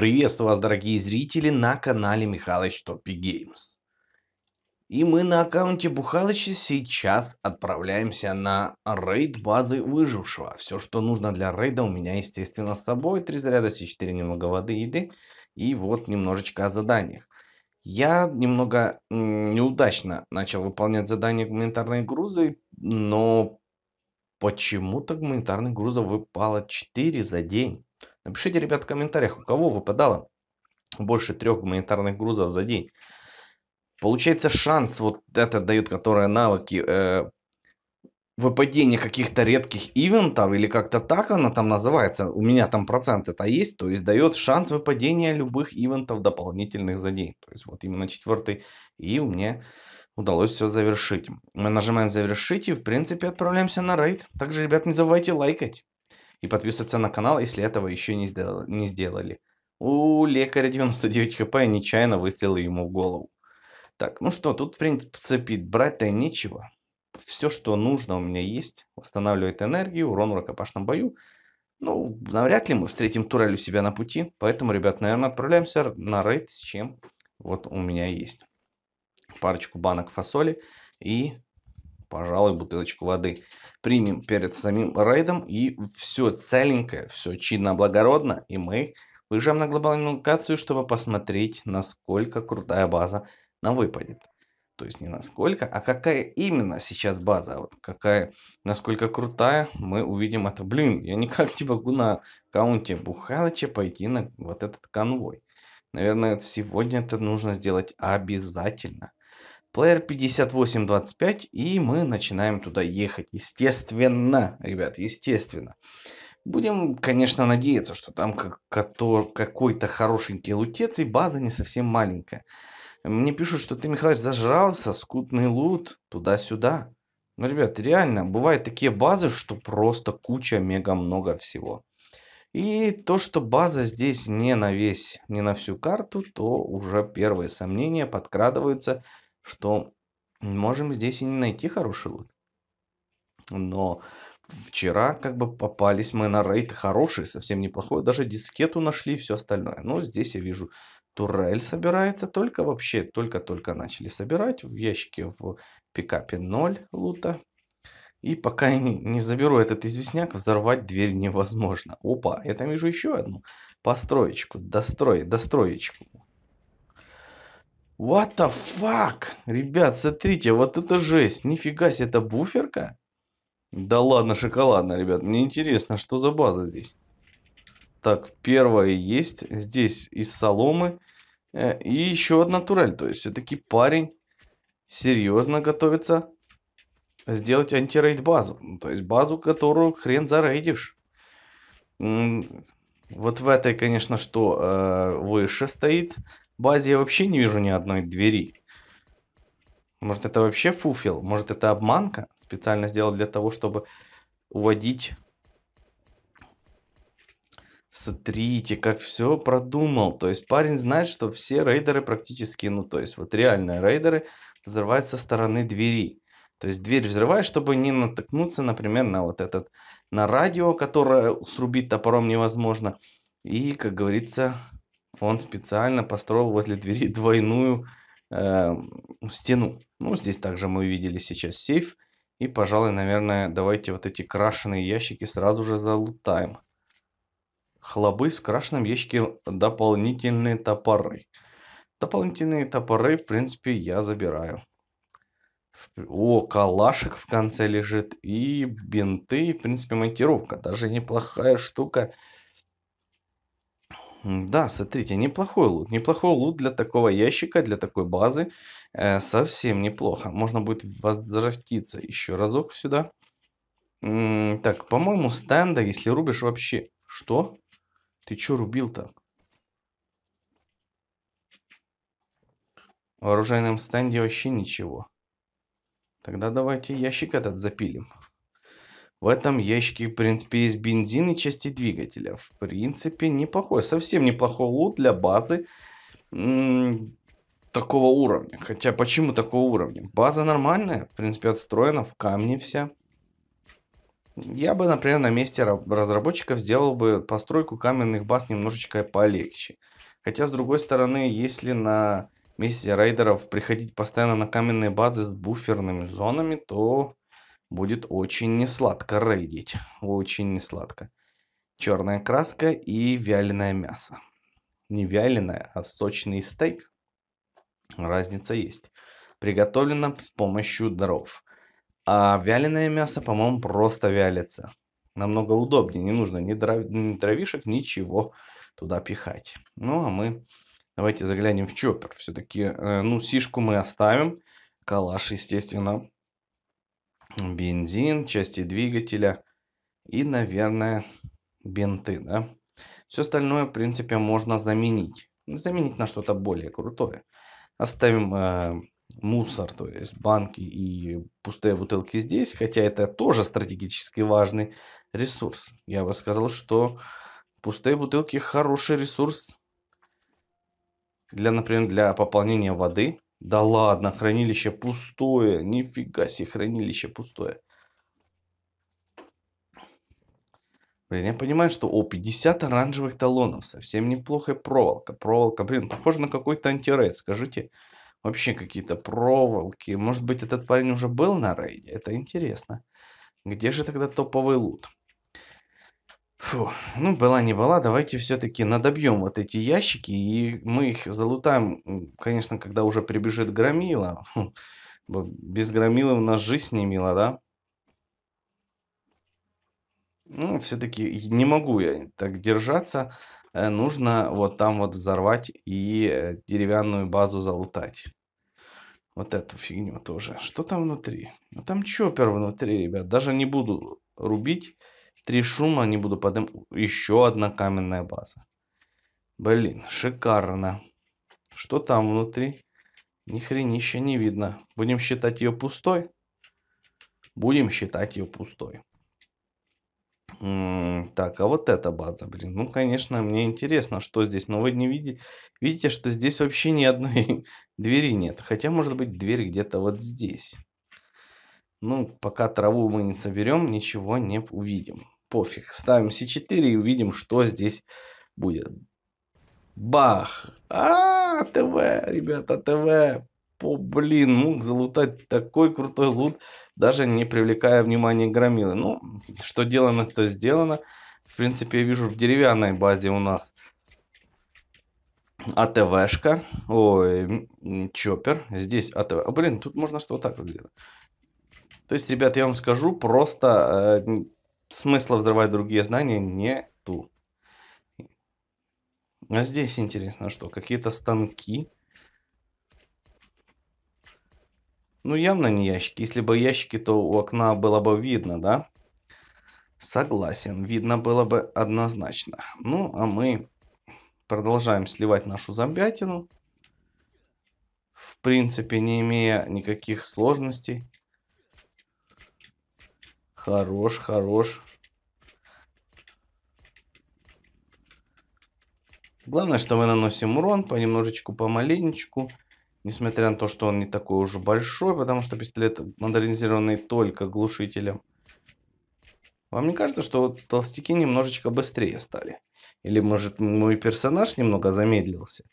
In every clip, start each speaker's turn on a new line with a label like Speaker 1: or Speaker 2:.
Speaker 1: Приветствую вас, дорогие зрители, на канале Михалыч Топи Геймс. И мы на аккаунте Бухалыча сейчас отправляемся на рейд базы выжившего. Все, что нужно для рейда у меня, естественно, с собой. Три заряда С4, немного воды, еды. И вот немножечко о заданиях. Я немного неудачно начал выполнять задания гуманитарной грузы, но почему-то гуманитарных грузов выпало 4 за день. Напишите, ребят, в комментариях, у кого выпадало больше трех гуманитарных грузов за день. Получается, шанс вот это дает, которые навыки э, выпадения каких-то редких ивентов, или как-то так она там называется, у меня там процент это есть, то есть дает шанс выпадения любых ивентов дополнительных за день. То есть вот именно четвертый, и у меня удалось все завершить. Мы нажимаем завершить и в принципе отправляемся на рейд. Также, ребят, не забывайте лайкать и подписаться на канал, если этого еще не, сдел не сделали. У лекаря 99 хп а нечаянно выстрелил ему в голову. Так, ну что, тут в принципе брать-то нечего. Все, что нужно у меня есть. Восстанавливает энергию, урон в рукопашном бою. Ну, навряд ли мы встретим турель у себя на пути. Поэтому, ребят, наверное, отправляемся на рейд с чем вот у меня есть. Парочку банок фасоли и пожалуй, бутылочку воды примем перед самим рейдом. И все целенькое, все чинно-благородно. И мы выезжаем на глобальную локацию, чтобы посмотреть, насколько крутая база нам выпадет. То есть не насколько, а какая именно сейчас база, а вот какая, насколько крутая, мы увидим это. Блин, я никак не могу на аккаунте Бухалыча пойти на вот этот конвой. Наверное, сегодня это нужно сделать обязательно. Плеер 5825, и мы начинаем туда ехать. Естественно, ребят, естественно. Будем, конечно, надеяться, что там какой-то хорошенький лутец и база не совсем маленькая. Мне пишут, что ты, Михалыч, зажрался, скутный лут, туда-сюда. Ну, ребят, реально, бывают такие базы, что просто куча, мега много всего. И то, что база здесь не на весь, не на всю карту, то уже первые сомнения подкрадываются, что можем здесь и не найти хороший лут. Но вчера как бы попались мы на рейд хороший, совсем неплохой. Даже дискету нашли и все остальное. Но здесь я вижу, турель собирается только вообще, только-только начали собирать. В ящике в пикапе 0 лута. И пока я не заберу этот известняк, взорвать дверь невозможно. Опа, я там вижу еще одну построечку, дострой, достроечку. What the fuck? Ребят, смотрите, вот это жесть. Нифига себе, это буферка? Да ладно, шоколадно, ребят. Мне интересно, что за база здесь? Так, первое есть. Здесь из соломы. Э, и еще одна турель. То есть, все-таки парень серьезно готовится сделать антирейд базу. Ну, то есть, базу, которую хрен зарейдишь. Вот в этой, конечно, что э, выше стоит базе я вообще не вижу ни одной двери. Может, это вообще фуфел? Может, это обманка? Специально сделал для того, чтобы уводить. Смотрите, как все продумал. То есть, парень знает, что все рейдеры практически, ну, то есть, вот реальные рейдеры взрывают со стороны двери. То есть, дверь взрываешь, чтобы не натыкнуться, например, на вот этот, на радио, которое срубить топором невозможно. И, как говорится, он специально построил возле двери двойную э, стену. Ну, здесь также мы видели сейчас сейф. И, пожалуй, наверное, давайте вот эти крашеные ящики сразу же залутаем. Хлобы в крашеном ящике дополнительные топоры. Дополнительные топоры, в принципе, я забираю. О, калашик в конце лежит и бинты, в принципе, монтировка. Даже неплохая штука. Да, смотрите, неплохой лут. Неплохой лут для такого ящика, для такой базы. Э, совсем неплохо. Можно будет возвратиться еще разок сюда. М -м так, по-моему, стенда, если рубишь вообще... Что? Ты что рубил-то? В оружейном стенде вообще ничего. Тогда давайте ящик этот запилим. В этом ящике, в принципе, есть бензин и части двигателя. В принципе, неплохой. Совсем неплохой лут для базы такого уровня. Хотя, почему такого уровня? База нормальная, в принципе, отстроена, в камне вся. Я бы, например, на месте разработчиков сделал бы постройку каменных баз немножечко полегче. Хотя, с другой стороны, если на месте рейдеров приходить постоянно на каменные базы с буферными зонами, то будет очень несладко рейдить. Очень несладко. Черная краска и вяленое мясо. Не вяленое, а сочный стейк. Разница есть. Приготовлено с помощью дров. А вяленое мясо, по-моему, просто вялится. Намного удобнее. Не нужно ни, дров... ни дровишек, ничего туда пихать. Ну, а мы давайте заглянем в чоппер. Все-таки, э, ну, сишку мы оставим. Калаш, естественно, бензин, части двигателя и, наверное, бинты, да. Все остальное, в принципе, можно заменить. Заменить на что-то более крутое. Оставим э, мусор, то есть банки и пустые бутылки здесь, хотя это тоже стратегически важный ресурс. Я бы сказал, что пустые бутылки хороший ресурс для, например, для пополнения воды, да ладно, хранилище пустое. Нифига себе, хранилище пустое. Блин, я понимаю, что... О, 50 оранжевых талонов. Совсем неплохая проволока. Проволока, блин, похоже на какой-то антирейд. Скажите, вообще какие-то проволоки. Может быть, этот парень уже был на рейде? Это интересно. Где же тогда топовый лут? Фу, ну была не была, давайте все-таки надобьем вот эти ящики, и мы их залутаем, конечно, когда уже прибежит громила. Фу, хм, без громилы у нас жизнь не мила, да? Ну, все-таки не могу я так держаться. Э, нужно вот там вот взорвать и э, деревянную базу залутать. Вот эту фигню тоже. Что там внутри? Ну, там чоппер внутри, ребят. Даже не буду рубить. Три шума не буду поднимать. Еще одна каменная база. Блин, шикарно. Что там внутри? Ни хренища не видно. Будем считать ее пустой? Будем считать ее пустой. М -м так, а вот эта база, блин. Ну, конечно, мне интересно, что здесь. Но вы не видите, видите, что здесь вообще ни одной двери нет. Хотя, может быть, дверь где-то вот здесь. Ну, пока траву мы не соберем, ничего не увидим. Пофиг. Ставим c4 и увидим, что здесь будет. Бах! А, ТВ, ребята, ТВ. По блин, мог залутать такой крутой лут, даже не привлекая внимания громилы. Ну, что делано, то сделано. В принципе, я вижу в деревянной базе у нас АТВшка. Ой, чоппер. Здесь АТВ. А, блин, тут можно что вот так вот сделать. То есть, ребят, я вам скажу, просто э, смысла взрывать другие знания нету. А здесь интересно, что какие-то станки. Ну, явно не ящики. Если бы ящики, то у окна было бы видно, да? Согласен, видно было бы однозначно. Ну, а мы продолжаем сливать нашу зомбятину. В принципе, не имея никаких сложностей. Хорош, хорош. Главное, что мы наносим урон понемножечку, помаленечку. Несмотря на то, что он не такой уже большой, потому что пистолет модернизированный только глушителем. Вам не кажется, что вот толстяки немножечко быстрее стали? Или, может, мой персонаж немного замедлился?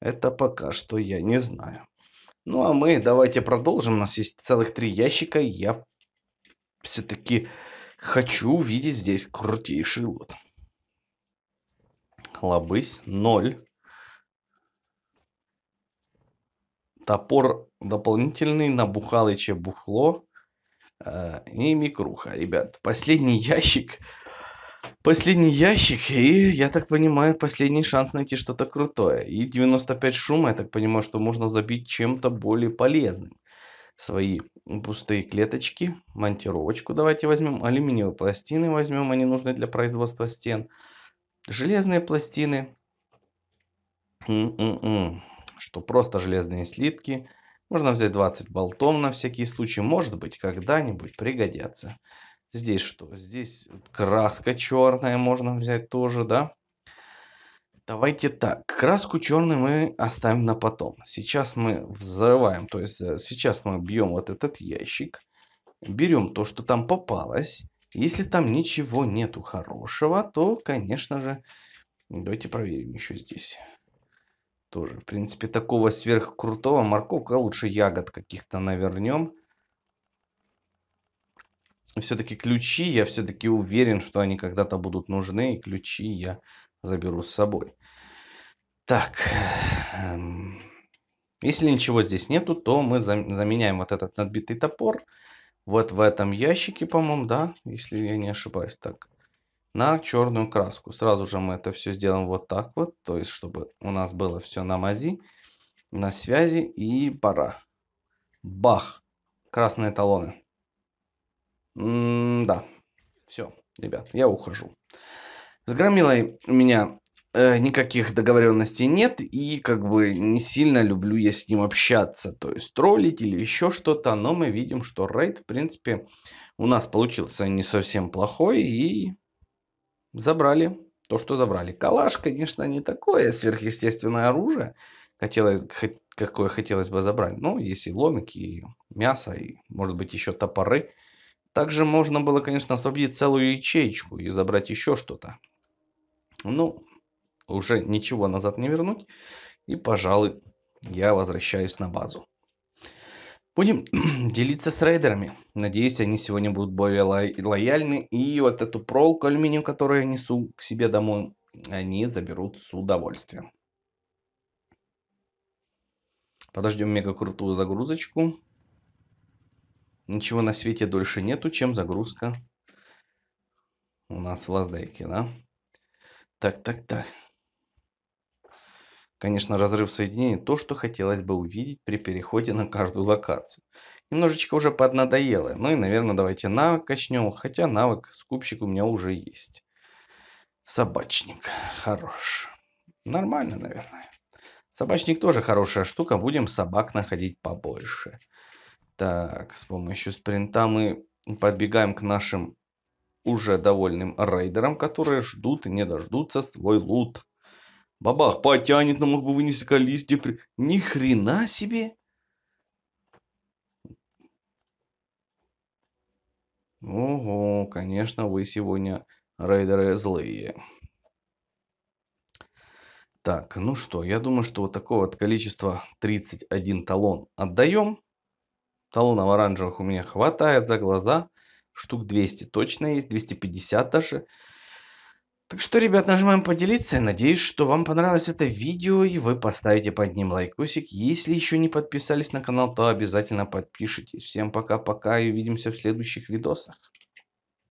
Speaker 1: Это пока что я не знаю. Ну, а мы давайте продолжим. У нас есть целых три ящика. Я все-таки хочу видеть здесь крутейший лот. Лобысь ноль. Топор дополнительный, набухалыча бухло э, и микруха. Ребят, последний ящик. Последний ящик, и, я так понимаю, последний шанс найти что-то крутое. И 95 шума, я так понимаю, что можно забить чем-то более полезным свои пустые клеточки, монтировочку давайте возьмем, алюминиевые пластины возьмем, они нужны для производства стен, железные пластины, м-м-м, что просто железные слитки, можно взять 20 болтов на всякий случай, может быть когда-нибудь пригодятся. Здесь что? Здесь краска черная можно взять тоже, да? Давайте так, краску черную мы оставим на потом. Сейчас мы взрываем, то есть э, сейчас мы бьем вот этот ящик. Берем то, что там попалось. Если там ничего нету хорошего, то, конечно же, давайте проверим еще здесь. Тоже, в принципе, такого сверхкрутого морковка, лучше ягод каких-то навернем. Все-таки ключи, я все-таки уверен, что они когда-то будут нужны. И ключи я заберу с собой. Так, эм, если ничего здесь нету, то мы заменяем вот этот надбитый топор вот в этом ящике, по-моему, да, если я не ошибаюсь, так, на черную краску. Сразу же мы это все сделаем вот так вот, то есть, чтобы у нас было все на мази, на связи и пора. Бах! Красные талоны. М -м да, все, ребят, я ухожу. С Громилой у меня э, никаких договоренностей нет, и как бы не сильно люблю я с ним общаться, то есть троллить или еще что-то, но мы видим, что рейд, в принципе, у нас получился не совсем плохой, и забрали то, что забрали. Калаш, конечно, не такое сверхъестественное оружие, хотелось, какое хотелось бы забрать, но есть и ломик, и мясо, и, может быть, еще топоры. Также можно было, конечно, освободить целую ячейку и забрать еще что-то. Ну, уже ничего назад не вернуть. И, пожалуй, я возвращаюсь на базу. Будем делиться с рейдерами. Надеюсь, они сегодня будут более ло лояльны. И вот эту пролку алюминиум, которую я несу к себе домой, они заберут с удовольствием. Подождем мега крутую загрузочку. Ничего на свете дольше нету, чем загрузка у нас в Лаздейке, да? Так, так, так. Конечно, разрыв соединений – то, что хотелось бы увидеть при переходе на каждую локацию. Немножечко уже поднадоело. Ну и, наверное, давайте навык качнем. Хотя навык скупщик у меня уже есть. Собачник. Хорош. Нормально, наверное. Собачник тоже хорошая штука. Будем собак находить побольше. Так, с помощью спринта мы подбегаем к нашим уже довольным рейдерам, которые ждут и не дождутся свой лут. Бабах, потянет, но мог бы вынести листья. При... Ни хрена себе! Ого, конечно, вы сегодня рейдеры злые. Так, ну что, я думаю, что вот такого вот количества 31 талон отдаем. Талонов оранжевых у меня хватает за глаза штук 200 точно есть, 250 даже. Так что, ребят, нажимаем поделиться. Надеюсь, что вам понравилось это видео и вы поставите под ним лайкосик. Если еще не подписались на канал, то обязательно подпишитесь. Всем пока-пока и увидимся в следующих видосах.